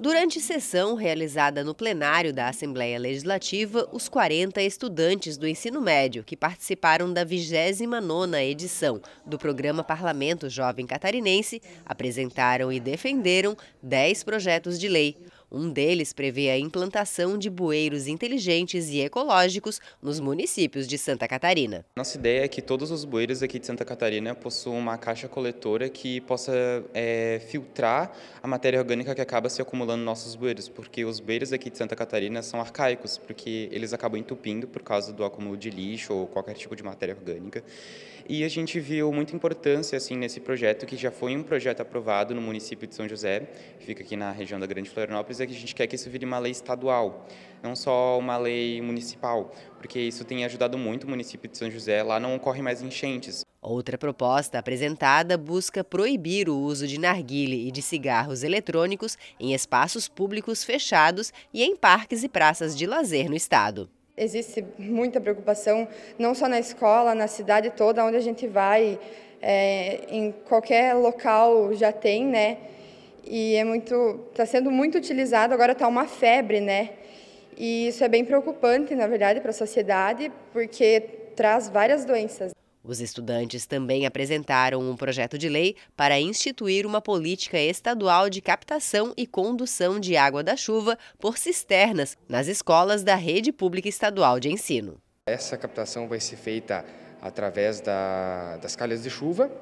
Durante sessão realizada no plenário da Assembleia Legislativa, os 40 estudantes do ensino médio que participaram da 29ª edição do programa Parlamento Jovem Catarinense apresentaram e defenderam 10 projetos de lei. Um deles prevê a implantação de bueiros inteligentes e ecológicos nos municípios de Santa Catarina. Nossa ideia é que todos os bueiros aqui de Santa Catarina possuam uma caixa coletora que possa é, filtrar a matéria orgânica que acaba se acumulando nos nossos bueiros, porque os bueiros aqui de Santa Catarina são arcaicos, porque eles acabam entupindo por causa do acúmulo de lixo ou qualquer tipo de matéria orgânica. E a gente viu muita importância assim nesse projeto, que já foi um projeto aprovado no município de São José, fica aqui na região da Grande Florianópolis, coisa que a gente quer que isso vire uma lei estadual, não só uma lei municipal, porque isso tem ajudado muito o município de São José, lá não ocorrem mais enchentes. Outra proposta apresentada busca proibir o uso de narguile e de cigarros eletrônicos em espaços públicos fechados e em parques e praças de lazer no estado existe muita preocupação, não só na escola, na cidade toda, onde a gente vai, é, em qualquer local já tem, né? e é muito está sendo muito utilizado agora está uma febre né e isso é bem preocupante na verdade para a sociedade porque traz várias doenças os estudantes também apresentaram um projeto de lei para instituir uma política estadual de captação e condução de água da chuva por cisternas nas escolas da rede pública estadual de ensino. Essa captação vai ser feita através da, das calhas de chuva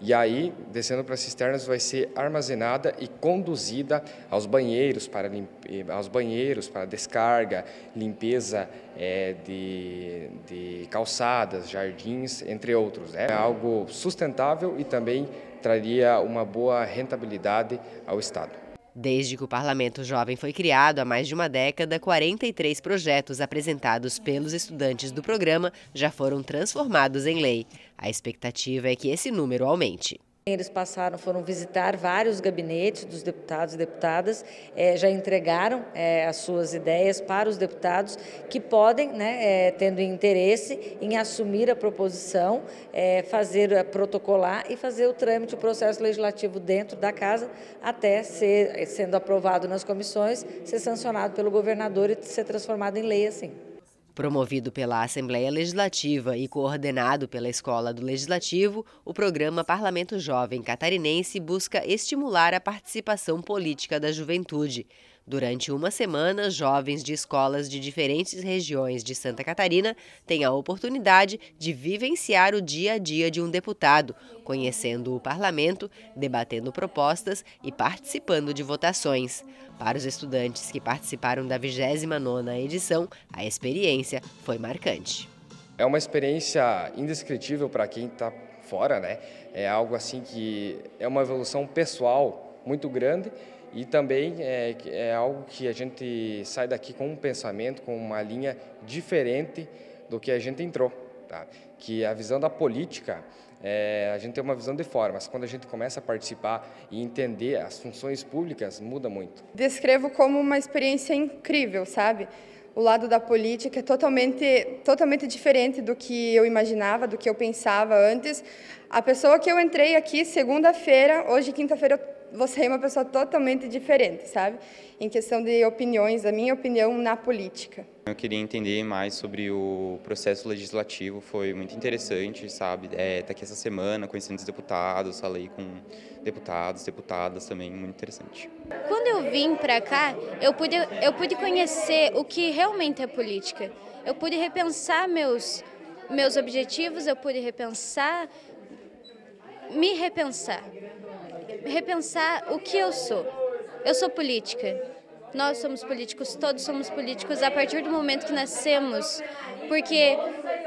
e aí, descendo para as cisternas, vai ser armazenada e conduzida aos banheiros para, limpe... Eh, aos banheiros para descarga, limpeza é, de, de calçadas, jardins, entre outros. Né? É algo sustentável e também traria uma boa rentabilidade ao Estado. Desde que o Parlamento Jovem foi criado há mais de uma década, 43 projetos apresentados pelos estudantes do programa já foram transformados em lei. A expectativa é que esse número aumente. Eles passaram, foram visitar vários gabinetes dos deputados e deputadas, é, já entregaram é, as suas ideias para os deputados que podem, né, é, tendo interesse em assumir a proposição, fazer, protocolar e fazer o trâmite, o processo legislativo dentro da casa, até ser, sendo aprovado nas comissões, ser sancionado pelo governador e ser transformado em lei assim. Promovido pela Assembleia Legislativa e coordenado pela Escola do Legislativo, o programa Parlamento Jovem Catarinense busca estimular a participação política da juventude. Durante uma semana, jovens de escolas de diferentes regiões de Santa Catarina têm a oportunidade de vivenciar o dia a dia de um deputado, conhecendo o parlamento, debatendo propostas e participando de votações. Para os estudantes que participaram da 29ª edição, a experiência foi marcante. É uma experiência indescritível para quem está fora, né? É algo assim que é uma evolução pessoal muito grande e também é, é algo que a gente sai daqui com um pensamento, com uma linha diferente do que a gente entrou. Tá? Que a visão da política, é, a gente tem uma visão de fora, mas quando a gente começa a participar e entender as funções públicas, muda muito. Descrevo como uma experiência incrível, sabe? O lado da política é totalmente, totalmente diferente do que eu imaginava, do que eu pensava antes. A pessoa que eu entrei aqui segunda-feira, hoje quinta-feira eu você é uma pessoa totalmente diferente, sabe? Em questão de opiniões, a minha opinião na política. Eu queria entender mais sobre o processo legislativo, foi muito interessante, sabe? é, tá aqui essa semana conhecendo os deputados, falei com deputados, deputadas também, muito interessante. Quando eu vim para cá, eu pude, eu pude conhecer o que realmente é política. Eu pude repensar meus, meus objetivos, eu pude repensar, me repensar repensar o que eu sou. Eu sou política. Nós somos políticos, todos somos políticos a partir do momento que nascemos, porque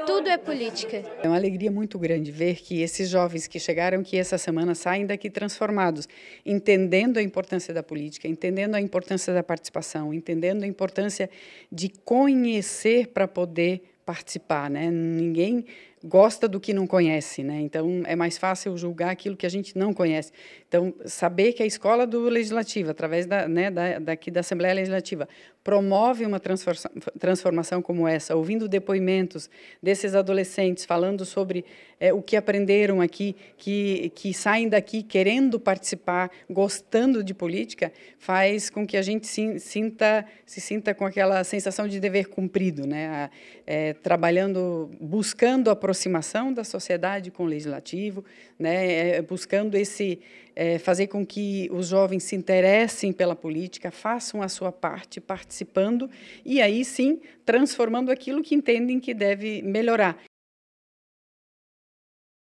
tudo é política. É uma alegria muito grande ver que esses jovens que chegaram que essa semana saem daqui transformados, entendendo a importância da política, entendendo a importância da participação, entendendo a importância de conhecer para poder participar, né? Ninguém gosta do que não conhece, né? Então é mais fácil julgar aquilo que a gente não conhece. Então saber que a escola do legislativo, através da, né, da daqui da Assembleia Legislativa, promove uma transformação, transformação como essa, ouvindo depoimentos desses adolescentes falando sobre é, o que aprenderam aqui, que que saem daqui querendo participar, gostando de política, faz com que a gente se sinta se sinta com aquela sensação de dever cumprido, né? É, trabalhando, buscando a aproximação da sociedade com o legislativo, né, é, é, buscando esse é, fazer com que os jovens se interessem pela política, façam a sua parte participando e aí sim transformando aquilo que entendem que deve melhorar.